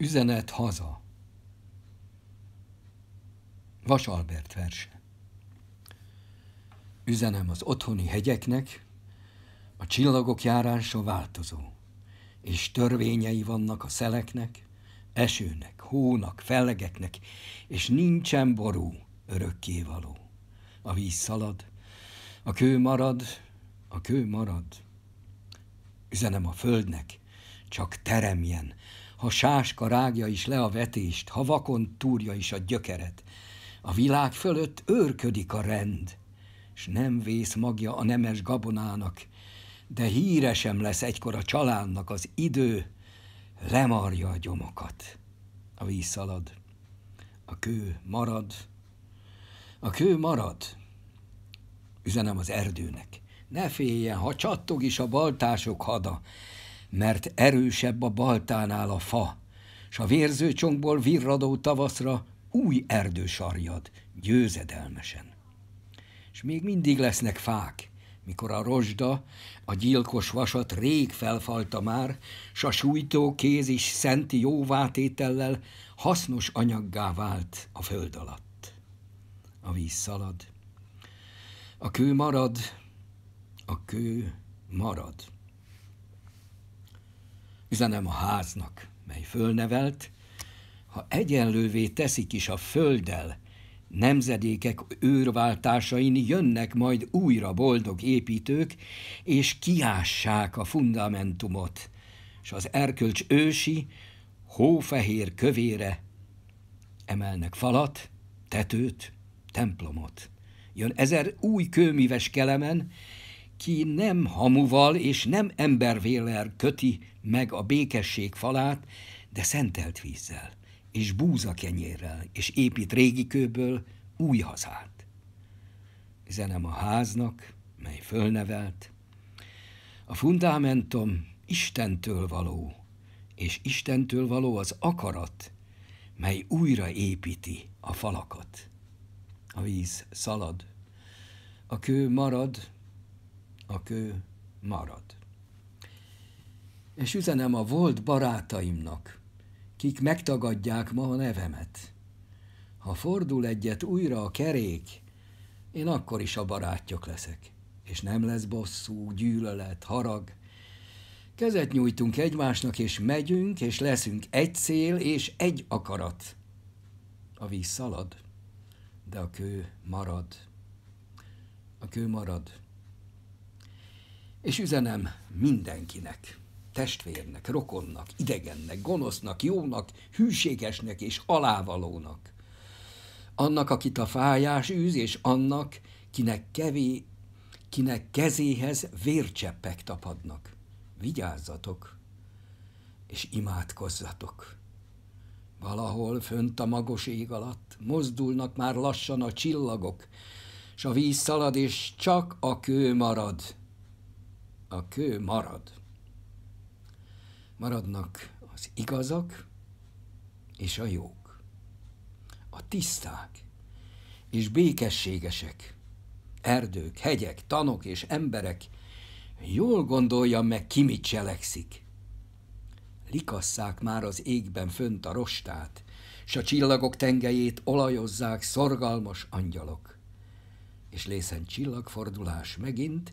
Üzenet haza. Vas Albert verse. Üzenem az otthoni hegyeknek, a csillagok járása változó, és törvényei vannak a szeleknek, esőnek, hónak, fellegeknek, és nincsen ború örökkévaló. A víz szalad, a kő marad, a kő marad. Üzenem a földnek, csak teremjen, ha sáska rágja is le a vetést, ha vakon túrja is a gyökeret. A világ fölött őrködik a rend, s nem vész magja a nemes gabonának, de híresem lesz egykor a családnak az idő, lemarja a gyomokat. A víz szalad, a kő marad, a kő marad, üzenem az erdőnek. Ne féljen, ha csattog is a baltások hada, mert erősebb a baltánál a fa, s a vérző csongból virradó tavaszra új erdő sarjad, győzedelmesen. És még mindig lesznek fák, mikor a rozsda, a gyilkos vasat rég felfalta már, s a sújtó kéz is szenti jóvátétellel hasznos anyaggá vált a föld alatt. A víz szalad, a kő marad, a kő marad üzenem a háznak, mely fölnevelt, ha egyenlővé teszik is a földdel, nemzedékek őrváltásain jönnek majd újra boldog építők, és kiássák a fundamentumot, és az erkölcs ősi, hófehér kövére emelnek falat, tetőt, templomot. Jön ezer új kőmíves kelemen, ki nem hamuval és nem embervéler köti meg a békesség falát, de szentelt vízzel és búza kenyérrel és épít régi kőből új hazát. Zenem a háznak, mely fölnevelt, a fundamentum Istentől való, és Istentől való az akarat, mely újra építi a falakat. A víz szalad, a kő marad, a kő marad. És üzenem a volt barátaimnak, kik megtagadják ma a nevemet. Ha fordul egyet újra a kerék, én akkor is a barátjuk leszek, és nem lesz bosszú, gyűlölet, harag. Kezet nyújtunk egymásnak, és megyünk, és leszünk egy cél és egy akarat. A víz szalad, de a kő marad. A kő marad. És üzenem mindenkinek, testvérnek, rokonnak, idegennek, gonosznak, jónak, hűségesnek és alávalónak. Annak, akit a fájás űz, és annak, kinek, kevé, kinek kezéhez vércseppek tapadnak. Vigyázzatok, és imádkozzatok. Valahol fönt a magos ég alatt mozdulnak már lassan a csillagok, s a víz szalad, és csak a kő marad – a kő marad. Maradnak az igazak és a jók, a tiszták és békességesek, erdők, hegyek, tanok és emberek, jól gondolja meg, ki mit cselekszik. Likasszák már az égben fönt a rostát, s a csillagok tengelyét olajozzák szorgalmas angyalok. És lészen csillagfordulás megint,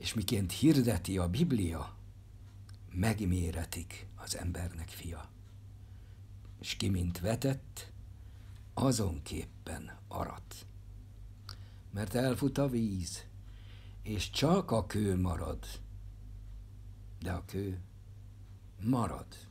és miként hirdeti a Biblia, megméretik az embernek fia. És ki mint vetett, azonképpen arat. Mert elfut a víz, és csak a kő marad, de a kő marad.